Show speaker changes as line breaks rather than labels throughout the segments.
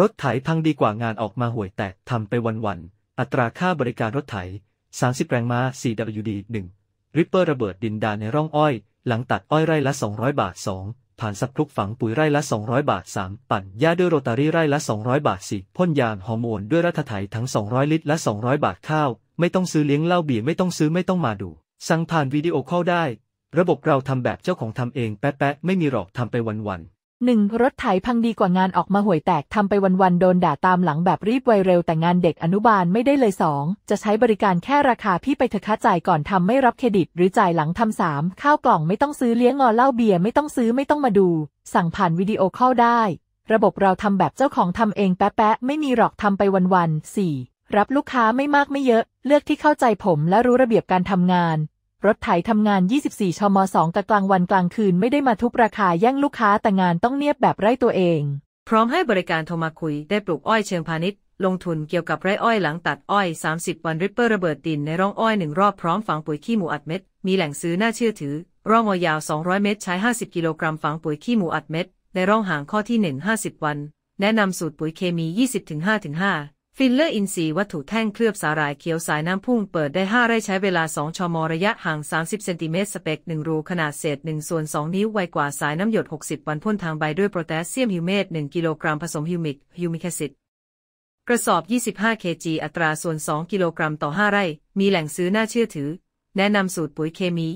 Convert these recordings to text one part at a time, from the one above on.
รถไถพังดีกว่างานออกมาห่วยแตกทำไปวันๆอัตราค่าบริการรถไถ30 แรงม้า 4WD 1ริปเปอร์ระเบิดดินดาในร่องอ้อยหลังตัดอ้อยไร่ละ 200 บาท 2 ผ่านสับพลุกฝังปุ๋ยไร่ละ 200 บาท 3 ปั่นหญ้าด้วยโรตารี่ไร่ละ 200 บาท 4 พ่นยางฮอร์โมนด้วยรัฐไถทั้ง 200 ลิตรละ 200 บาทข้าว ไม่ต้องซื้อเลี้ยงเหล้าเบียร์ไม่ต้องซื้อไม่ต้องมาดูสั่งผ่านวิดีโอคอลได้ ระบบเราทำแบบเจ้าของทำเองแป๊ะๆไม่มีหรอกทำไปวันๆ
หนึ่งรถไถพังดีกว่างานออกมาห่วยแตกทำไปวัน ๆ โดนด่าตามหลังแบบรีบไวเร็วแต่งานเด็กอนุบาลไม่ได้เลยสองจะใช้บริการแค่ราคาพี่ไปเถอะค่าจ่ายก่อนทำไม่รับเครดิตหรือจ่ายหลังทำสามข้าวกล่องไม่ต้องซื้อเลี้ยงงอเหล้าเบียร์ไม่ต้องซื้อไม่ต้องมาดู สั่งผ่านวิดีโอเข้าได้ ระบบเราทำแบบเจ้าของทำเองแป๊ะๆ ไม่มีหรอกทำไปวันๆสี่รับลูกค้าไม่มากไม่เยอะ เลือกที่เข้าใจผมและรู้ระเบียบการทำงานรถไถทำงาน 24 ชม2แต่กลางวันกลางคืนไม่ได้มาทุบราคาแย่งลูกค้าแต่งานต้องเนียบแบบไร้ตัวเอง
พร้อมให้บริการโทรมาคุยได้ปลูกอ้อยเชิงพาณิชย์ลงทุนเกี่ยวกับไร่อ้อยหลังตัดอ้อย 30 วันริปเปอร์ระเบิดดินในร่องอ้อยหนึ่งรอบพร้อมฝังปุ๋ยขี้หมูอัดเม็ดมีแหล่งซื้อน่าเชื่อถือร่องอยาว 200 เมตรใช้ 50 กิโลกรัมฝังปุ๋ยขี้หมูอัดเม็ดในร่องหางข้อที่1 50 วัน แนะนำสูตรปุ๋ยเคมี 20-5-5ฟิลเลอร์อินทรีย์วัตถุแท่งเคลือบสาหร่ายเขียวสายน้ำพุ่งเปิดได้ 5 ไร่ใช้เวลา 2 ชมระยะห่าง30เซนติเมตรสเปก 1 รูขนาดเศษ1ส่วน 2 นิ้วไวกว่าสายน้ำหยด 60 วันพ่นทางใบ ด้วยโพแทสเซียมฮิวเมต1กิโลกรัมผสมฮิวมิกฮิวมิกแซิดกระสอบ 25 kg อัตราส่วน 2 กิโลกรัมต่อ 5 ไร่ มีแหล่งซื้อน่าเชื่อถือแนะนำสูตรปุ๋ยเคมี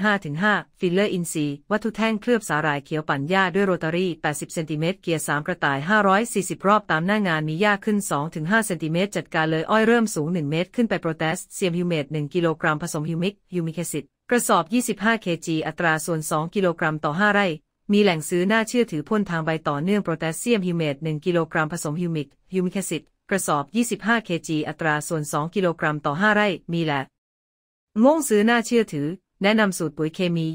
20-5-5ฟิลเลอร์อินทรีย์วัตถุแท่งเคลือบสาหร่ายเขียวปั่นหญ้าด้วยโรตารี่80เซนติเมตรเกียร์3กระต่าย 540 รอบตามหน้างานมีหญ้าขึ้น 2-5เซนติเมตรจัดการเลยอ้อยเริ่มสูง 1 เมตรขึ้นไปโปรเตสเซียมฮิวเมต1กิโลกรัมผสมฮิวมิกฮิวมิกซิตกระสอบ 25 kg อัตราส่วน 2 กิโลกรัมต่อ 5 ไร่ มีแหล่งซื้อน่าเชื่อถือพ่นทางใบต่อเนื่องโรแทสเซียมฮิวเมต1กิโลกรัมผสมฮิวมิกฮิวมิกซิตกระสอบ 25 kg อัตราส่วน 2กิโลกรัมต่อ 5 ไร่มีแหละง้งซื้อน่าเชื่อถือ แนะนำสูตรปุ๋ยเคมี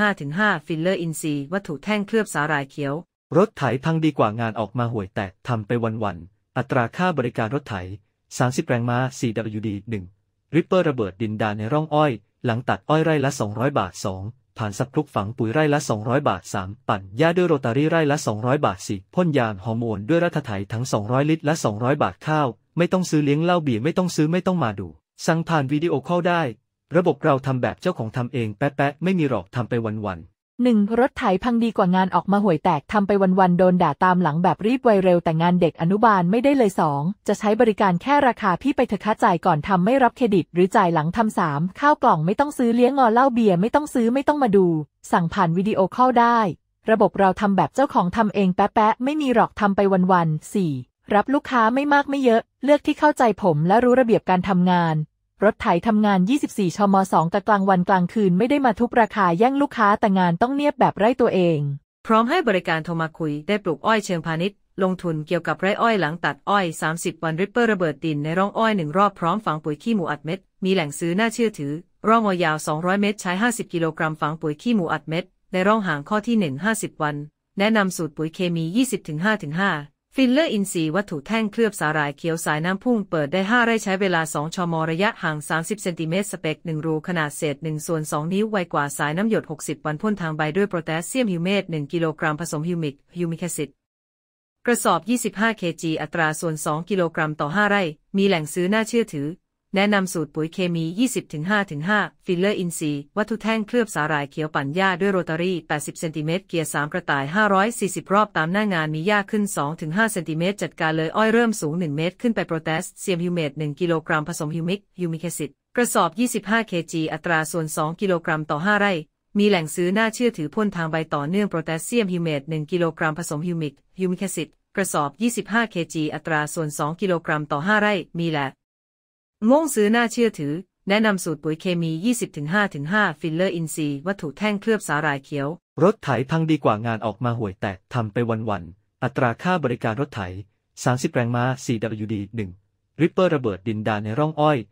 20-5-5 ฟิลเลอร์อินทรีย์วัตถุแท่งเคลือบสาหร่ายเขียว
รถไถพังดีกว่างานออกมาห่วยแตก ทำไปวันๆอัตราค่าบริการรถไถ30 แรงม้า 4WD 1ริปเปอร์ระเบิดดินดานในร่องอ้อย หลังตัดอ้อยไร่ละ 200 บาท 2 ผ่านสับคลุกฝังปุ๋ยไร่ละ 200 บาท 3 ปั่นหญ้าด้วยโรตารี่ไร่ละ200 บาท4พ่นยางฮอร์โมน ด้วยรัฐไถทั้ง200ลิตรละ200 บาทข้าวไม่ต้องซื้อเลี้ยงเหล้าเบียร์ไม่ต้องซื้อไม่ต้องมาดูสั่งผ่านวิดีโอคอลได้ระบบเราทำแบบเจ้าของทำเอง แป๊ะแปะไม่มีหรอกทำไปวัน
ๆหนึ่งรถไถพังดีกว่างานออกมาห่วยแตกทำไปวันๆ โดนด่าตามหลังแบบรีบไวเร็วแต่งานเด็กอนุบาลไม่ได้เลยสองจะใช้บริการแค่ราคาพี่ไปเถอะค่าจ่ายก่อนทำไม่รับเครดิตหรือจ่ายหลังทำสามข้าวกล่องไม่ต้องซื้อเลี้ยงงอเล่าเบียร์ไม่ต้องซื้อไม่ต้องมาดู สั่งผ่านวิดีโอคอลได้ ระบบเราทำแบบเจ้าของทำเองแป๊ะแปะไม่มีหรอกทำไปวันๆสี่รับลูกค้าไม่มากไม่เยอะ เลือกที่เข้าใจผมและรู้ระเบียบการทำงานรถไถทำงาน 24 ชม2แต่กลางวันกลางคืนไม่ได้มาทุบราคาแย่งลูกค้าแต่งานต้องเนียบแบบไร้ตัวเอง
พร้อมให้บริการโทรมาคุยได้ปลูกอ้อยเชิงพาณิชย์ลงทุนเกี่ยวกับไร่อ้อยหลังตัดอ้อย 30 วันริปเปอร์ระเบิดดินในร่องอ้อยหนึ่งรอบพร้อมฝังปุ๋ยขี้หมูอัดเม็ดมีแหล่งซื้อน่าเชื่อถือร่องอยาว 200 เมตรใช้ 50 กิโลกรัมฝังปุ๋ยขี้หมูอัดเม็ดในร่องห่างข้อที่1 50 วัน แนะนำสูตรปุ๋ยเคมี 20-5-5ฟิลเลอร์อินทรีย์วัตถุแท่งเคลือบสาหร่ายเขียวสายน้ำพุ่งเปิดได้ 5 ไร่ใช้เวลา 2 ชม ระยะห่าง 30เซนติเมตรสเปก 1 รู ขนาดเศษ 1 ส่วน 2 นิ้ว ไวกว่าสายน้ำหยด 60 วันพ่นทางใบ ด้วยโพแทสเซียมฮิวเมต1กิโลกรัมผสมฮิวมิกฮิวมิกแอซิตกระสอบ 25 kg อัตราส่วน 2 กิโลกรัมต่อ 5 ไร่ มีแหล่งซื้อน่าเชื่อถือแนะนำสูตรปุ๋ยเคมี 20-5-5ฟิลเลอร์อินซีวัตถุแท่งเคลือบสาหร่ายเขียวปั่นหญ้าด้วยโรตารี่80เซนติเมตรเกียร์3กระต่าย 540 รอบตามหน้างานมีหญ้าขึ้น 2-5เซนติเมตรจัดการเลยอ้อยเริ่มสูง 1 เมตรขึ้นไปโปรเตสเซียมฮิวเมต1กิโลกรัมผสมฮิวมิกฮิวมิกซิดกระสอบ 25 kg อัตราส่วน 2 กิโลกรัมต่อ 5 ไร่ มีแหล่งซื้อน่าเชื่อถือพ่นทางใบต่อเนื่องโปรเตสเซียมฮิวเมต1กิโลกรัมผสมฮิวมิกฮิวมิกซิดกระสอบ 25 kg อัตราส่วน 2กิโลกรัมต่อ 5 ไร่มีแหล่ง่งซื้อน่าเชื่อถือ แนะนำสูตรปุ๋ยเคมี 20-5-5 ฟิลเลอร์อินทรีย์วัตถุแท่งเคลือบสาหร่ายเขียว
รถไถพังดีกว่างานออกมาห่วยแตกทำไปวันๆอัตราค่าบริการรถไถ30 แรงม้า 4WD 1ริปเปอร์ระเบิดดินดานในร่องอ้อย